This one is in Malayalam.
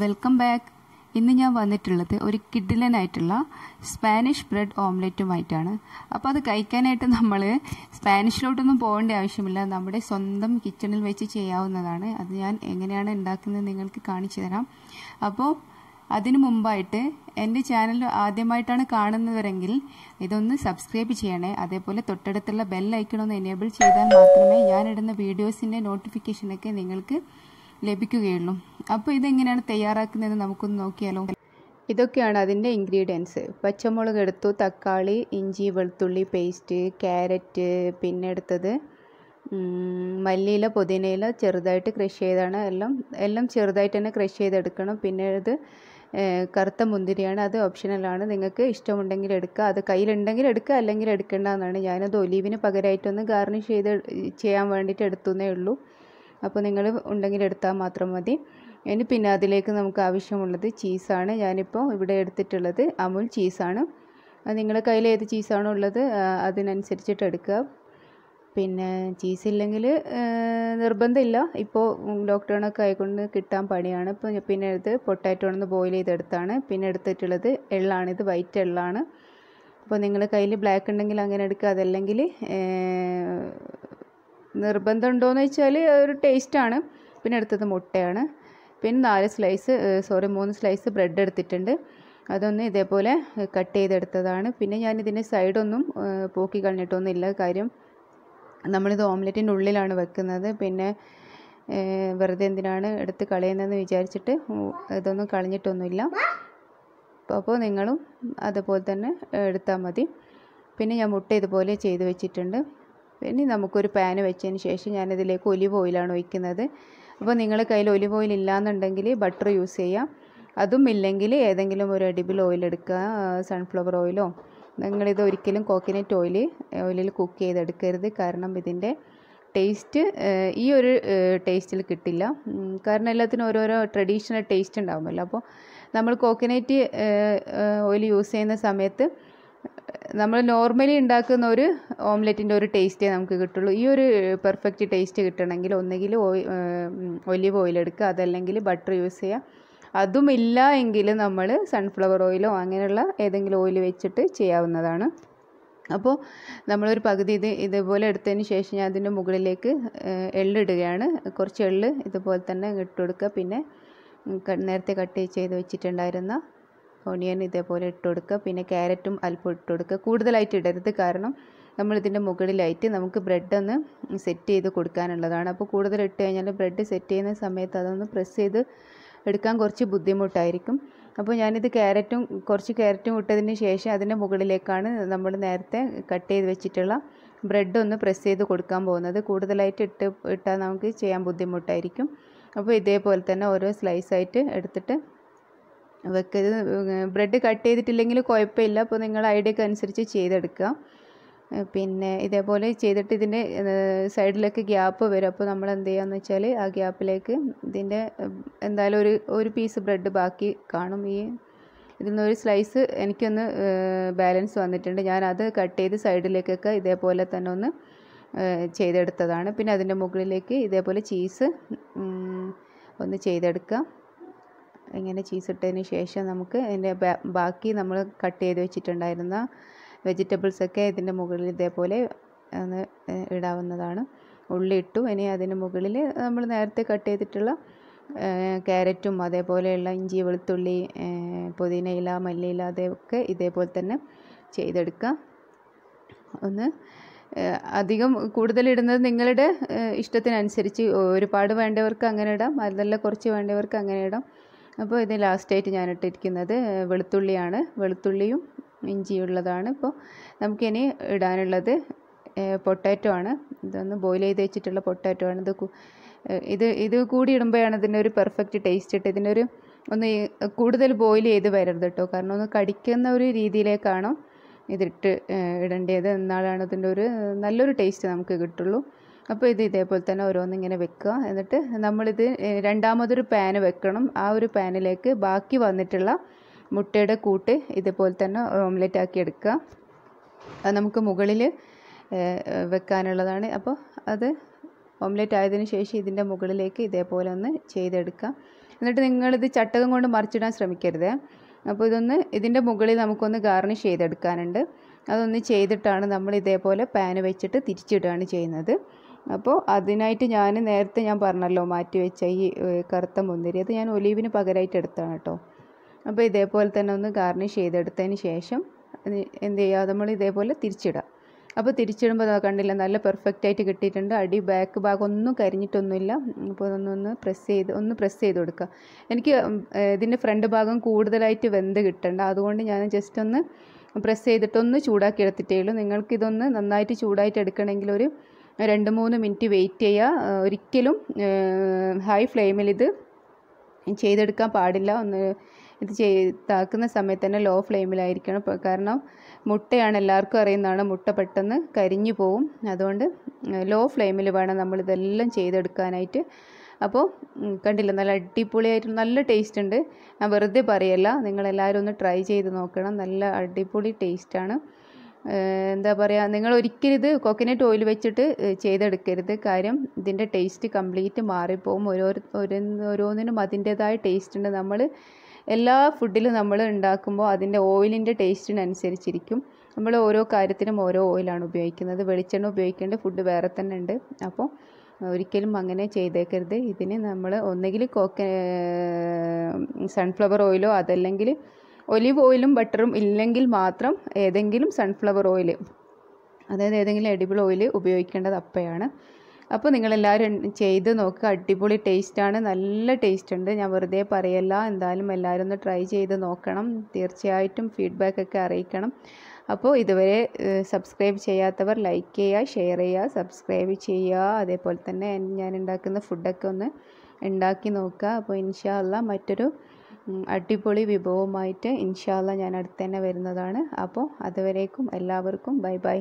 വെൽക്കം ബാക്ക് ഇന്ന് ഞാൻ വന്നിട്ടുള്ളത് ഒരു കിഡിലനായിട്ടുള്ള സ്പാനിഷ് ബ്രെഡ് ഓംലെറ്റുമായിട്ടാണ് അപ്പോൾ അത് കഴിക്കാനായിട്ട് നമ്മൾ സ്പാനിഷിലോട്ടൊന്നും പോകേണ്ട ആവശ്യമില്ല നമ്മുടെ സ്വന്തം കിച്ചണിൽ വെച്ച് ചെയ്യാവുന്നതാണ് അത് ഞാൻ എങ്ങനെയാണ് ഉണ്ടാക്കുന്നത് നിങ്ങൾക്ക് കാണിച്ചു തരാം അപ്പോൾ അതിനു മുമ്പായിട്ട് എൻ്റെ ചാനൽ ആദ്യമായിട്ടാണ് കാണുന്നവരെങ്കിൽ ഇതൊന്ന് സബ്സ്ക്രൈബ് ചെയ്യണേ അതേപോലെ തൊട്ടടുത്തുള്ള ബെൽ എനേബിൾ ചെയ്താൽ മാത്രമേ ഞാൻ ഇടുന്ന വീഡിയോസിൻ്റെ നോട്ടിഫിക്കേഷനൊക്കെ നിങ്ങൾക്ക് ലഭിക്കുകയുള്ളൂ അപ്പോൾ ഇതെങ്ങനെയാണ് തയ്യാറാക്കുന്നതെന്ന് നമുക്കൊന്ന് നോക്കിയാലോ ഇതൊക്കെയാണ് അതിൻ്റെ ഇൻഗ്രീഡിയൻസ് പച്ചമുളക് എടുത്തു തക്കാളി ഇഞ്ചി വെളുത്തുള്ളി പേസ്റ്റ് ക്യാരറ്റ് പിന്നെ എടുത്തത് മല്ലിയില പുതിനയില ചെറുതായിട്ട് ക്രഷ് ചെയ്താണ് എല്ലാം എല്ലാം ചെറുതായിട്ട് തന്നെ ക്രഷ് ചെയ്തെടുക്കണം പിന്നെ ഇത് കറുത്ത മുന്തിരിയാണ് അത് ഓപ്ഷണലാണ് നിങ്ങൾക്ക് ഇഷ്ടമുണ്ടെങ്കിൽ എടുക്കുക അത് കയ്യിലുണ്ടെങ്കിൽ എടുക്കുക അല്ലെങ്കിൽ എടുക്കേണ്ട എന്നാണ് ഞാനത് ഒലീവിന് പകരമായിട്ടൊന്ന് ഗാർണിഷ് ചെയ്ത് ചെയ്യാൻ വേണ്ടിയിട്ട് എടുത്തുന്നേ ഉള്ളൂ അപ്പോൾ നിങ്ങൾ ഉണ്ടെങ്കിൽ എടുത്താൽ മാത്രം മതി ഇനി പിന്നെ അതിലേക്ക് നമുക്ക് ആവശ്യമുള്ളത് ചീസാണ് ഞാനിപ്പോൾ ഇവിടെ എടുത്തിട്ടുള്ളത് അമുൽ ചീസാണ് നിങ്ങളുടെ കയ്യിൽ ഏത് ചീസാണോ ഉള്ളത് അതിനനുസരിച്ചിട്ട് എടുക്കുക പിന്നെ ചീസ് ഇല്ലെങ്കിൽ നിർബന്ധമില്ല ഇപ്പോൾ ലോക്ക്ഡൗണൊക്കെ ആയിക്കൊണ്ട് കിട്ടാൻ പണിയാണ് ഇപ്പോൾ പിന്നെ ഇത് ഒന്ന് ബോയിൽ ചെയ്തെടുത്താണ് പിന്നെ എടുത്തിട്ടുള്ളത് എള്ളാണ് ഇത് വൈറ്റ് എള്ളാണ് അപ്പോൾ നിങ്ങളുടെ കയ്യിൽ ബ്ലാക്ക് ഉണ്ടെങ്കിൽ അങ്ങനെ എടുക്കുക അതല്ലെങ്കിൽ നിർബന്ധമുണ്ടോയെന്ന് വെച്ചാൽ ഒരു ടേസ്റ്റാണ് പിന്നെ അടുത്തത് മുട്ടയാണ് പിന്നെ നാല് സ്ലൈസ് സോറി മൂന്ന് സ്ലൈസ് ബ്രെഡ് എടുത്തിട്ടുണ്ട് അതൊന്ന് ഇതേപോലെ കട്ട് ചെയ്തെടുത്തതാണ് പിന്നെ ഞാൻ ഇതിൻ്റെ സൈഡൊന്നും പോക്കി കളഞ്ഞിട്ടൊന്നുമില്ല കാര്യം നമ്മളിത് ഓംലെറ്റിൻ്റെ ഉള്ളിലാണ് വെക്കുന്നത് പിന്നെ വെറുതെ എന്തിനാണ് എടുത്ത് കളയുന്നതെന്ന് വിചാരിച്ചിട്ട് ഇതൊന്നും കളഞ്ഞിട്ടൊന്നുമില്ല അപ്പോൾ നിങ്ങളും അതുപോലെ തന്നെ എടുത്താൽ മതി പിന്നെ ഞാൻ മുട്ട ഇതുപോലെ ചെയ്ത് വെച്ചിട്ടുണ്ട് ഇനി നമുക്കൊരു പാൻ വെച്ചതിന് ശേഷം ഞാനിതിലേക്ക് ഒലിവ് ഓയിലാണ് ഒഴിക്കുന്നത് അപ്പോൾ നിങ്ങൾ കയ്യിൽ ഒലിവ് ഓയിൽ ഇല്ലാന്നുണ്ടെങ്കിൽ ബട്ടർ യൂസ് ചെയ്യാം അതും ഇല്ലെങ്കിൽ ഏതെങ്കിലും ഒരു എഡിബിൾ ഓയിൽ എടുക്കുക സൺഫ്ലവർ ഓയിലോ നിങ്ങളിത് ഒരിക്കലും കോക്കനട്ട് ഓയിൽ ഓയിലിൽ കുക്ക് ചെയ്തെടുക്കരുത് കാരണം ഇതിൻ്റെ ടേസ്റ്റ് ഈ ഒരു ടേസ്റ്റിൽ കിട്ടില്ല കാരണം എല്ലാത്തിനും ഓരോരോ ട്രഡീഷണൽ ടേസ്റ്റ് ഉണ്ടാകുമല്ലോ അപ്പോൾ നമ്മൾ കോക്കനറ്റ് ഓയിൽ യൂസ് ചെയ്യുന്ന സമയത്ത് നമ്മൾ നോർമലി ഉണ്ടാക്കുന്ന ഒരു ഓംലെറ്റിൻ്റെ ഒരു ടേസ്റ്റേ നമുക്ക് കിട്ടുള്ളൂ ഈ ഒരു പെർഫെക്റ്റ് ടേസ്റ്റ് കിട്ടണമെങ്കിൽ ഒന്നുകിൽ ഒലിവ് ഓയിൽ എടുക്കുക അതല്ലെങ്കിൽ ബട്ടർ യൂസ് ചെയ്യുക അതുമില്ല എങ്കിൽ നമ്മൾ സൺഫ്ലവർ ഓയിലോ അങ്ങനെയുള്ള ഏതെങ്കിലും ഓയിൽ വെച്ചിട്ട് ചെയ്യാവുന്നതാണ് അപ്പോൾ നമ്മളൊരു പകുതി ഇത് ഇതുപോലെ എടുത്തതിന് ശേഷം ഞാൻ അതിൻ്റെ മുകളിലേക്ക് എള്ളിടുകയാണ് കുറച്ച് എള്ള് ഇതുപോലെ തന്നെ ഇട്ട് പിന്നെ നേരത്തെ കട്ട് ചെയ്ത് വെച്ചിട്ടുണ്ടായിരുന്ന ഓണിയൻ ഇതേപോലെ ഇട്ട് കൊടുക്കുക പിന്നെ ക്യാരറ്റും അല്പം ഇട്ട് കൊടുക്കുക കൂടുതലായിട്ട് ഇടരുത് കാരണം നമ്മളിതിൻ്റെ മുകളിലായിട്ട് നമുക്ക് ബ്രെഡ് ഒന്ന് സെറ്റ് ചെയ്ത് കൊടുക്കാനുള്ളതാണ് അപ്പോൾ കൂടുതൽ ഇട്ട് കഴിഞ്ഞാൽ ബ്രെഡ് സെറ്റ് ചെയ്യുന്ന സമയത്ത് അതൊന്ന് പ്രസ് ചെയ്ത് എടുക്കാൻ കുറച്ച് ബുദ്ധിമുട്ടായിരിക്കും അപ്പോൾ ഞാനിത് ക്യാരറ്റും കുറച്ച് ക്യാരറ്റും ഇട്ടതിന് ശേഷം അതിൻ്റെ മുകളിലേക്കാണ് നമ്മൾ നേരത്തെ കട്ട് ചെയ്ത് വെച്ചിട്ടുള്ള ബ്രെഡ് ഒന്ന് പ്രസ് ചെയ്ത് കൊടുക്കാൻ പോകുന്നത് കൂടുതലായിട്ട് ഇട്ട് ഇട്ടാൽ നമുക്ക് ചെയ്യാൻ ബുദ്ധിമുട്ടായിരിക്കും അപ്പോൾ ഇതേപോലെ തന്നെ ഓരോ സ്ലൈസായിട്ട് എടുത്തിട്ട് വെക്ക ബ്രെഡ് കട്ട് ചെയ്തിട്ടില്ലെങ്കിൽ കുഴപ്പമില്ല അപ്പോൾ നിങ്ങൾ ഐഡിയക്ക് അനുസരിച്ച് ചെയ്തെടുക്കുക പിന്നെ ഇതേപോലെ ചെയ്തിട്ട് ഇതിൻ്റെ സൈഡിലേക്ക് ഗ്യാപ്പ് വരും അപ്പോൾ നമ്മൾ എന്ത് ചെയ്യാന്ന് വെച്ചാൽ ആ ഗ്യാപ്പിലേക്ക് ഇതിൻ്റെ എന്തായാലും ഒരു ഒരു പീസ് ബ്രെഡ് ബാക്കി കാണും ഈ ഇതിൽ നിന്നൊരു സ്ലൈസ് എനിക്കൊന്ന് ബാലൻസ് വന്നിട്ടുണ്ട് ഞാൻ അത് കട്ട് ചെയ്ത് സൈഡിലേക്കൊക്കെ ഇതേപോലെ തന്നെ ഒന്ന് ചെയ്തെടുത്തതാണ് പിന്നെ അതിൻ്റെ മുകളിലേക്ക് ഇതേപോലെ ചീസ് ഒന്ന് ചെയ്തെടുക്കുക ഇങ്ങനെ ചീസിട്ടതിന് ശേഷം നമുക്ക് അതിൻ്റെ ബാക്കി നമ്മൾ കട്ട് ചെയ്ത് വെച്ചിട്ടുണ്ടായിരുന്ന വെജിറ്റബിൾസൊക്കെ ഇതിൻ്റെ മുകളിൽ ഇതേപോലെ ഒന്ന് ഇടാവുന്നതാണ് ഉള്ളി ഇട്ടു ഇനി അതിന് മുകളിൽ നമ്മൾ നേരത്തെ കട്ട് ചെയ്തിട്ടുള്ള ക്യാരറ്റും അതേപോലെയുള്ള ഇഞ്ചി വെളുത്തുള്ളി പുതിന ഇല മല്ലിയില അതൊക്കെ ഇതേപോലെ തന്നെ ചെയ്തെടുക്കുക ഒന്ന് അധികം കൂടുതലിടുന്നത് നിങ്ങളുടെ ഇഷ്ടത്തിനനുസരിച്ച് ഒരുപാട് വേണ്ടവർക്ക് അങ്ങനെ ഇടാം അതല്ല കുറച്ച് വേണ്ടവർക്ക് അങ്ങനെ ഇടാം അപ്പോൾ ഇത് ലാസ്റ്റായിട്ട് ഞാൻ ഇട്ടിരിക്കുന്നത് വെളുത്തുള്ളിയാണ് വെളുത്തുള്ളിയും ഇഞ്ചിയുള്ളതാണ് ഇപ്പോൾ നമുക്കിനി ഇടാനുള്ളത് പൊട്ടാറ്റോ ആണ് ഇതൊന്ന് ബോയിൽ ചെയ്ത് വെച്ചിട്ടുള്ള പൊട്ടാറ്റോ ആണ് ഇത് ഇത് ഇത് കൂടി ഇടുമ്പോഴാണ് ഇതിൻ്റെ ഒരു പെർഫെക്റ്റ് ടേസ്റ്റ് ഇട്ട് ഇതിനൊരു ഒന്ന് കൂടുതൽ ബോയിൽ ചെയ്ത് വരരുത് കേട്ടോ കാരണം ഒന്ന് കടിക്കുന്ന ഒരു രീതിയിലേക്കാണോ ഇതിട്ട് ഇടേണ്ടത് എന്നാലാണ് ഇതിൻ്റെ ഒരു നല്ലൊരു ടേസ്റ്റ് നമുക്ക് കിട്ടുള്ളൂ അപ്പോൾ ഇത് ഇതേപോലെ തന്നെ ഓരോന്നിങ്ങനെ വെക്കുക എന്നിട്ട് നമ്മളിത് രണ്ടാമതൊരു പാന് വെക്കണം ആ ഒരു പാനിലേക്ക് ബാക്കി വന്നിട്ടുള്ള മുട്ടയുടെ കൂട്ട് ഇതേപോലെ തന്നെ ഓംലെറ്റ് ആക്കി എടുക്കുക അത് നമുക്ക് മുകളിൽ വെക്കാനുള്ളതാണ് അപ്പോൾ അത് ഓംലെറ്റ് ആയതിനു ശേഷം ഇതിൻ്റെ മുകളിലേക്ക് ഇതേപോലെ ഒന്ന് ചെയ്തെടുക്കുക എന്നിട്ട് നിങ്ങളിത് ചട്ടകം കൊണ്ട് മറിച്ചിടാൻ ശ്രമിക്കരുത് അപ്പോൾ ഇതൊന്ന് ഇതിൻ്റെ മുകളിൽ നമുക്കൊന്ന് ഗാർണിഷ് ചെയ്തെടുക്കാനുണ്ട് അതൊന്ന് ചെയ്തിട്ടാണ് നമ്മൾ ഇതേപോലെ പാന് വെച്ചിട്ട് തിരിച്ചിടുകയാണ് ചെയ്യുന്നത് അപ്പോൾ അതിനായിട്ട് ഞാൻ നേരത്തെ ഞാൻ പറഞ്ഞല്ലോ മാറ്റി വെച്ച ഈ കറുത്ത മുന്തിരി അത് ഞാൻ ഒലീവിന് പകരമായിട്ട് എടുത്താണ് കേട്ടോ അപ്പോൾ ഇതേപോലെ തന്നെ ഒന്ന് ഗാർണിഷ് ചെയ്തെടുത്തതിന് ശേഷം എന്ത് ചെയ്യുക നമ്മൾ ഇതേപോലെ തിരിച്ചിടുക അപ്പോൾ തിരിച്ചിടുമ്പോൾ കണ്ടില്ല നല്ല പെർഫെക്റ്റ് ആയിട്ട് കിട്ടിയിട്ടുണ്ട് അടി ബാക്ക് ഭാഗം ഒന്നും കരിഞ്ഞിട്ടൊന്നുമില്ല അപ്പോൾ ഒന്നൊന്ന് പ്രസ് ചെയ്ത് ഒന്ന് പ്രസ് ചെയ്ത് കൊടുക്കുക എനിക്ക് ഇതിൻ്റെ ഫ്രണ്ട് ഭാഗം കൂടുതലായിട്ട് വെന്ത് കിട്ടണ്ട അതുകൊണ്ട് ഞാൻ ജസ്റ്റ് ഒന്ന് പ്രസ് ചെയ്തിട്ടൊന്ന് ചൂടാക്കി എടുത്തിട്ടേ ഉള്ളൂ നിങ്ങൾക്ക് ഇതൊന്ന് നന്നായിട്ട് ചൂടായിട്ട് എടുക്കണമെങ്കിൽ ഒരു രണ്ട് മൂന്ന് മിനിറ്റ് വെയിറ്റ് ചെയ്യുക ഒരിക്കലും ഹൈ ഫ്ലെയിമിൽ ഇത് ചെയ്തെടുക്കാൻ പാടില്ല ഒന്ന് ഇത് താക്കുന്ന സമയത്ത് തന്നെ ലോ ഫ്ലെയിമിലായിരിക്കണം കാരണം മുട്ടയാണ് എല്ലാവർക്കും അറിയുന്നതാണ് മുട്ട പെട്ടെന്ന് കരിഞ്ഞു പോവും അതുകൊണ്ട് ലോ ഫ്ലെയിമിൽ വേണം നമ്മളിതെല്ലാം ചെയ്തെടുക്കാനായിട്ട് അപ്പോൾ കണ്ടില്ല നല്ല അടിപൊളിയായിട്ട് നല്ല ടേസ്റ്റ് ഉണ്ട് ഞാൻ വെറുതെ പറയല്ല നിങ്ങളെല്ലാവരും ഒന്ന് ട്രൈ ചെയ്ത് നോക്കണം നല്ല അടിപൊളി ടേസ്റ്റാണ് എന്താ പറയുക നിങ്ങൾ ഒരിക്കലും ഇത് കോക്കനട്ട് ഓയിൽ വെച്ചിട്ട് ചെയ്തെടുക്കരുത് കാര്യം ഇതിൻ്റെ ടേസ്റ്റ് കംപ്ലീറ്റ് മാറിപ്പോകും ഓരോ ഓരോന്നിനും അതിൻ്റേതായ ടേസ്റ്റ് ഉണ്ട് നമ്മൾ എല്ലാ ഫുഡിലും നമ്മൾ ഉണ്ടാക്കുമ്പോൾ അതിൻ്റെ ഓയിലിൻ്റെ ടേസ്റ്റിനനുസരിച്ചിരിക്കും നമ്മൾ ഓരോ കാര്യത്തിനും ഓരോ ഓയിലാണ് ഉപയോഗിക്കുന്നത് വെളിച്ചെണ്ണ ഉപയോഗിക്കേണ്ട ഫുഡ് വേറെ തന്നെ ഉണ്ട് അപ്പോൾ ഒരിക്കലും അങ്ങനെ ചെയ്തേക്കരുത് ഇതിന് നമ്മൾ ഒന്നുകിൽ കോക്ക സൺഫ്ലവർ ഓയിലോ അതല്ലെങ്കിൽ ഒലിവ് ഓയിലും ബട്ടറും ഇല്ലെങ്കിൽ മാത്രം ഏതെങ്കിലും സൺഫ്ലവർ ഓയിൽ അതായത് ഏതെങ്കിലും എഡിബിൾ ഓയിൽ ഉപയോഗിക്കേണ്ടത് അപ്പയാണ് അപ്പോൾ നിങ്ങളെല്ലാവരും ചെയ്ത് നോക്കുക അടിപൊളി ടേസ്റ്റാണ് നല്ല ടേസ്റ്റ് ഉണ്ട് ഞാൻ വെറുതെ പറയല്ല എന്തായാലും എല്ലാവരും ഒന്ന് ട്രൈ ചെയ്ത് നോക്കണം തീർച്ചയായിട്ടും ഫീഡ്ബാക്കൊക്കെ അറിയിക്കണം അപ്പോൾ ഇതുവരെ സബ്സ്ക്രൈബ് ചെയ്യാത്തവർ ലൈക്ക് ചെയ്യുക ഷെയർ ചെയ്യുക സബ്സ്ക്രൈബ് ചെയ്യുക അതേപോലെ തന്നെ ഞാൻ ഉണ്ടാക്കുന്ന ഫുഡൊക്കെ ഒന്ന് ഉണ്ടാക്കി നോക്കുക അപ്പോൾ ഇൻഷാല്ല മറ്റൊരു അടിപൊളി ഇൻഷാ ഇൻഷാല്ല ഞാൻ അടുത്തന്നെ വരുന്നതാണ് അപ്പോൾ അതുവരേക്കും എല്ലാവർക്കും ബൈ ബൈ